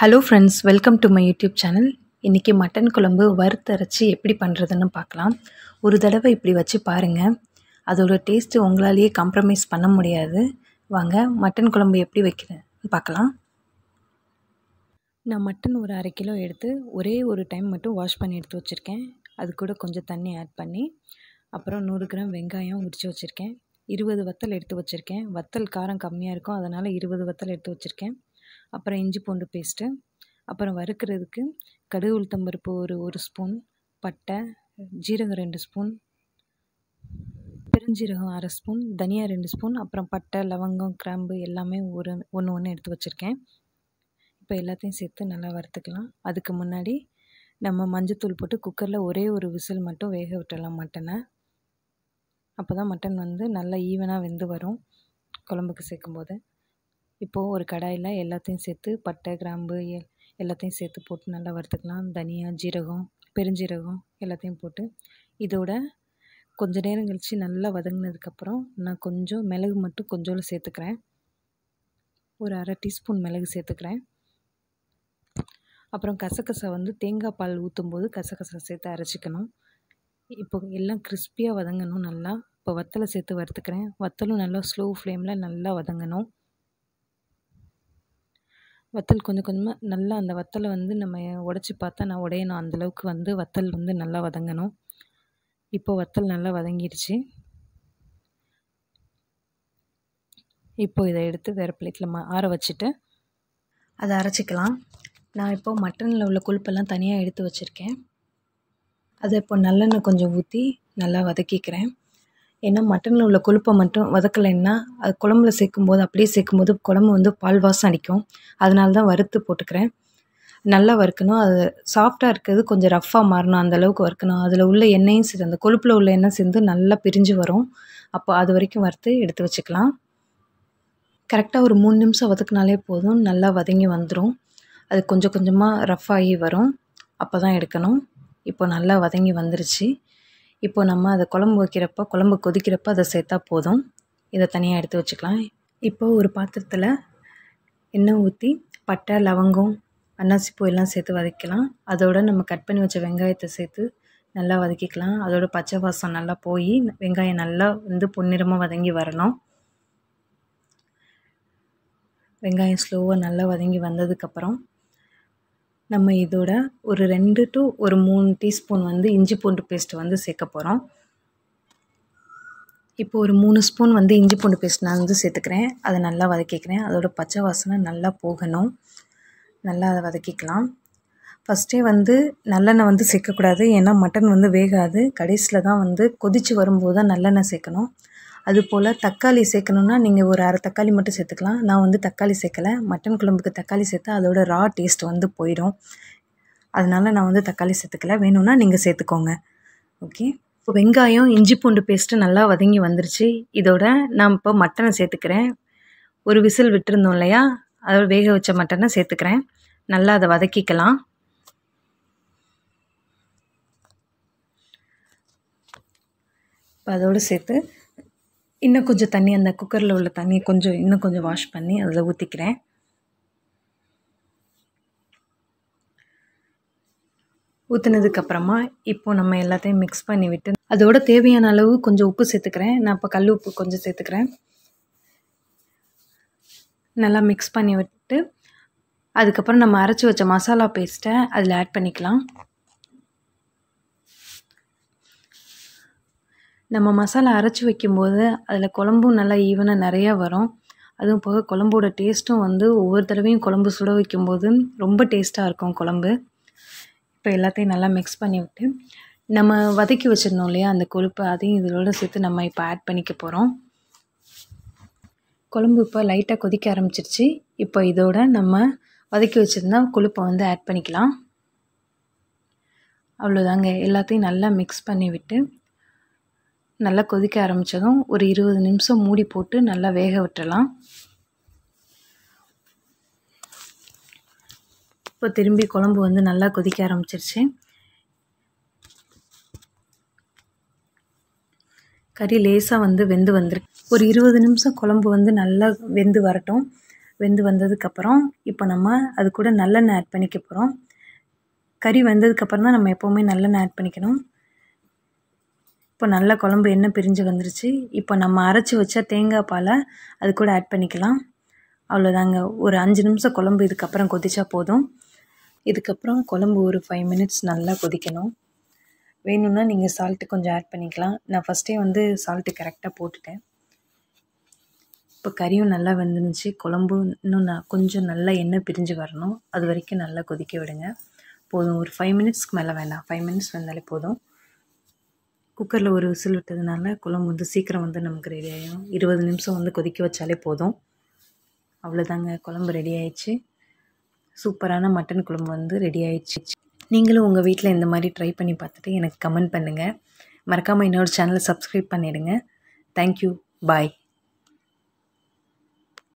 hello friends welcome to my YouTube channel இன்றைக்கி mutton குழம்பு வறுத்தரைச்சி எப்படி பண்ணுறதுன்னு பார்க்கலாம் ஒரு தடவை இப்படி வச்சு பாருங்கள் அதோடய டேஸ்ட்டு உங்களாலேயே காம்ப்ரமைஸ் பண்ண முடியாது வாங்க மட்டன் குழம்பு எப்படி வைக்கிறேன் பார்க்கலாம் நான் மட்டன் ஒரு அரை கிலோ எடுத்து ஒரே ஒரு டைம் மட்டும் வாஷ் பண்ணி எடுத்து வச்சுருக்கேன் அது கூட கொஞ்சம் தண்ணி ஆட் பண்ணி அப்புறம் நூறு கிராம் வெங்காயம் உரித்து வச்சுருக்கேன் இருபது வத்தல் எடுத்து வச்சுருக்கேன் வத்தல் காரம் கம்மியாக இருக்கும் அதனால் இருபது வத்தல் எடுத்து வச்சுருக்கேன் அப்புறம் இஞ்சி பூண்டு பேஸ்ட்டு அப்புறம் வறுக்கிறதுக்கு கடுகு உளுத்தம்பருப்பு ஒரு ஒரு ஸ்பூன் பட்டை ஜீரகம் ரெண்டு ஸ்பூன் பெருஞ்சீரகம் அரை ஸ்பூன் தனியா ரெண்டு ஸ்பூன் அப்புறம் பட்டை லவங்கம் கிராம்பு எல்லாமே ஒரு ஒன்று ஒன்று எடுத்து வச்சுருக்கேன் இப்போ எல்லாத்தையும் சேர்த்து நல்லா வறுத்துக்கலாம் அதுக்கு முன்னாடி நம்ம மஞ்சத்தூள் போட்டு குக்கரில் ஒரே ஒரு விசில் மட்டும் வேக விட்டுடலாம் மட்டனை அப்போ தான் மட்டன் வந்து நல்லா ஈவனாக வெந்து வரும் குழம்புக்கு சேர்க்கும்போது இப்போது ஒரு கடாயில் எல்லாத்தையும் சேர்த்து பட்டை கிராம்பு எல் எல்லாத்தையும் சேர்த்து போட்டு நல்லா வறுத்துக்கலாம் தனியா ஜீரகம் பெருஞ்சீரகம் எல்லாத்தையும் போட்டு இதோட கொஞ்சம் நேரம் கழித்து நல்லா வதங்கினதுக்கப்புறம் நான் கொஞ்சம் மிளகு மட்டும் கொஞ்சோண்டு சேர்த்துக்கிறேன் ஒரு அரை டீஸ்பூன் மிளகு சேர்த்துக்கிறேன் அப்புறம் கசகசை வந்து தேங்காய் பால் ஊற்றும் போது சேர்த்து அரைச்சிக்கணும் இப்போ எல்லாம் கிறிஸ்பியாக வதங்கணும் நல்லா இப்போ வத்தலை சேர்த்து வறுத்துக்கிறேன் வத்தலும் நல்லா ஸ்லோ ஃப்ளேமில் நல்லா வதங்கணும் வத்தல் கொஞ்சம் கொஞ்சமாக நல்லா அந்த வத்தலை வந்து நம்ம உடச்சி பார்த்தா நான் உடையணும் அந்தளவுக்கு வந்து வத்தல் வந்து நல்லா வதங்கணும் இப்போது வத்தல் நல்லா வதங்கிடுச்சு இப்போது இதை எடுத்து வேறு பிளேட்டில் ம ஆற வச்சுட்டு அதை அரைச்சிக்கலாம் நான் இப்போது மட்டனில் உள்ள கொழுப்பெல்லாம் தனியாக எடுத்து வச்சுருக்கேன் அதை இப்போ நல்லெண்ணெய் கொஞ்சம் ஊற்றி நல்லா வதக்கிக்கிறேன் ஏன்னா மட்டனில் உள்ள கொழுப்பை மட்டும் வதக்கலைன்னா அது குழம்புல சேர்க்கும்போது அப்படியே சேர்க்கும்போது குழம்பு வந்து பால் வாசம் அடிக்கும் அதனால தான் வறுத்து போட்டுக்கிறேன் நல்லா வறுக்கணும் அது சாஃப்டாக இருக்கிறது கொஞ்சம் ரஃப்பாக மாறணும் அந்தளவுக்கு வறுக்கணும் அதில் உள்ள எண்ணெயும் சேர்ந்து அந்த கொழுப்பில் உள்ள எண்ணெய் சேர்ந்து நல்லா பிரிஞ்சு வரும் அப்போ அது வரைக்கும் வறுத்து எடுத்து வச்சுக்கலாம் கரெக்டாக ஒரு மூணு நிமிஷம் வதக்குனாலே போதும் நல்லா வதங்கி வந்துடும் அது கொஞ்சம் கொஞ்சமாக ரஃப் ஆகி வரும் அப்போ தான் எடுக்கணும் இப்போ நல்லா வதங்கி வந்துருச்சு இப்போது நம்ம அதை குழம்பு வைக்கிறப்போ குழம்பு கொதிக்கிறப்போ அதை சேர்த்தா போதும் இதை தனியாக எடுத்து வச்சுக்கலாம் இப்போது ஒரு பாத்திரத்தில் எண்ணெய் ஊற்றி பட்டை லவங்கம் அன்னாசிப்பூ எல்லாம் சேர்த்து வதக்கலாம் அதோடு நம்ம கட் பண்ணி வச்ச வெங்காயத்தை சேர்த்து நல்லா வதக்கிக்கலாம் அதோட பச்சை வாசம் நல்லா போய் வெங்காயம் நல்லா வந்து பொன்னிறமாக வதங்கி வரணும் வெங்காயம் ஸ்லோவாக நல்லா வதங்கி வந்ததுக்கப்புறம் நம்ம இதோட ஒரு ரெண்டு டு ஒரு மூணு டீஸ்பூன் வந்து இஞ்சி பூண்டு பேஸ்ட்டு வந்து சேர்க்க போகிறோம் இப்போ ஒரு மூணு ஸ்பூன் வந்து இஞ்சி பூண்டு பேஸ்ட் நான் வந்து சேர்த்துக்கிறேன் அதை நல்லா வதக்கிக்கிறேன் அதோட பச்சை வாசனை நல்லா போகணும் நல்லா அதை வதக்கிக்கலாம் ஃபஸ்ட்டே வந்து நல்லெண்ணெய் வந்து சேர்க்கக்கூடாது ஏன்னா மட்டன் வந்து வேகாது கடைசியில் தான் வந்து கொதித்து வரும்போது தான் நல்லெண்ணெய் சேர்க்கணும் அதுபோல் தக்காளி சேர்க்கணுன்னா நீங்கள் ஒரு அரை தக்காளி மட்டும் சேர்த்துக்கலாம் நான் வந்து தக்காளி சேர்க்கலை மட்டன் குழம்புக்கு தக்காளி சேர்த்தா அதோடய ரா டேஸ்ட் வந்து போயிடும் அதனால் நான் வந்து தக்காளி சேர்த்துக்கல வேணும்னா நீங்கள் சேர்த்துக்கோங்க ஓகே இப்போ வெங்காயம் இஞ்சி பூண்டு பேஸ்ட்டு நல்லா வதங்கி வந்துருச்சு இதோட நான் இப்போ மட்டனை சேர்த்துக்கிறேன் ஒரு விசில் விட்டுருந்தோம் இல்லையா அதோட வேக வச்ச மட்டனை சேர்த்துக்கிறேன் நல்லா அதை வதக்கிக்கலாம் இப்போ அதோடு சேர்த்து இன்னும் கொஞ்சம் தண்ணி அந்த குக்கரில் உள்ள தண்ணியை கொஞ்சம் இன்னும் கொஞ்சம் வாஷ் பண்ணி அதில் ஊற்றிக்கிறேன் ஊற்றுனதுக்கப்புறமா இப்போது நம்ம எல்லாத்தையும் மிக்ஸ் பண்ணி விட்டு அதோட தேவையான அளவு கொஞ்சம் உப்பு சேர்த்துக்கிறேன் நான் இப்போ கல் உப்பு கொஞ்சம் சேர்த்துக்கிறேன் நல்லா மிக்ஸ் பண்ணி விட்டு அதுக்கப்புறம் நம்ம அரைச்சி வச்ச மசாலா பேஸ்ட்டை அதில் ஆட் பண்ணிக்கலாம் நம்ம மசாலா அரைச்சி வைக்கும்போது அதில் குழம்பும் நல்லா ஈவனாக நிறையா வரும் அதுவும் போக குழம்போட டேஸ்ட்டும் வந்து ஒவ்வொரு தடவையும் குழம்பு சுட வைக்கும்போது ரொம்ப டேஸ்ட்டாக இருக்கும் குழம்பு இப்போ எல்லாத்தையும் நல்லா மிக்ஸ் பண்ணி விட்டு நம்ம வதக்கி வச்சுருந்தோம் இல்லையா அந்த கொழுப்பு அதையும் இதோட சேர்த்து நம்ம இப்போ ஆட் பண்ணிக்க போகிறோம் குழம்பு இப்போ லைட்டாக கொதிக்க ஆரம்பிச்சிருச்சு இப்போ இதோட நம்ம வதக்கி வச்சுருந்தா கொழுப்பை வந்து ஆட் பண்ணிக்கலாம் அவ்வளோதாங்க எல்லாத்தையும் நல்லா மிக்ஸ் பண்ணி விட்டு நல்லா கொதிக்க ஆரம்பித்ததும் ஒரு இருபது நிமிஷம் மூடி போட்டு நல்லா வேக விட்டுடலாம் இப்போ திரும்பி குழம்பு வந்து நல்லா கொதிக்க ஆரம்பிச்சிருச்சு கறி லேசாக வந்து வெந்து வந்துருக்கு ஒரு இருபது நிமிஷம் குழம்பு வந்து நல்லா வெந்து வரட்டும் வெந்து வந்ததுக்கப்புறம் இப்போ நம்ம அது கூட நல்லெண்ணெய் ஆட் பண்ணிக்க போகிறோம் கறி வந்ததுக்கப்புறம் தான் நம்ம எப்போவுமே நல்லெண்ணெய் ஆட் பண்ணிக்கணும் இப்போ நல்ல குழம்பு எண்ணெய் பிரிஞ்சு வந்துருச்சு இப்போ நம்ம அரைச்சி வச்ச தேங்காய் பாலை அது கூட ஆட் பண்ணிக்கலாம் அவ்வளோதாங்க ஒரு அஞ்சு நிமிஷம் குழம்பு இதுக்கப்புறம் கொதிச்சா போதும் இதுக்கப்புறம் குழம்பு ஒரு ஃபைவ் மினிட்ஸ் நல்லா கொதிக்கணும் வேணும்னா நீங்கள் சால்ட்டு கொஞ்சம் ஆட் பண்ணிக்கலாம் நான் ஃபஸ்ட்டே வந்து சால்ட்டு கரெக்டாக போட்டுட்டேன் இப்போ கறியும் நல்லா வெந்துருந்துச்சு குழம்பு இன்னும் நான் கொஞ்சம் நல்லா எண்ணெய் பிரிஞ்சு வரணும் அது வரைக்கும் நல்லா கொதிக்க விடுங்க போதும் ஒரு ஃபைவ் மினிட்ஸ்க்கு மேலே வேண்டாம் ஃபைவ் மினிட்ஸ் வந்தாலே போதும் குக்கரில் ஒரு விசில் விட்டதுனால குழம்பு வந்து சீக்கிரம் வந்து நமக்கு ரெடி ஆகிடும் இருபது நிமிஷம் வந்து கொதிக்க வச்சாலே போதும் அவ்வளோதாங்க குழம்பு ரெடி ஆயிடுச்சு சூப்பரான மட்டன் குழம்பு வந்து ரெடி ஆயிடுச்சு நீங்களும் உங்கள் வீட்டில் இந்த மாதிரி ட்ரை பண்ணி பார்த்துட்டு எனக்கு கமெண்ட் பண்ணுங்கள் மறக்காமல் இன்னொரு சேனலை சப்ஸ்கிரைப் பண்ணிவிடுங்க தேங்க்யூ பாய்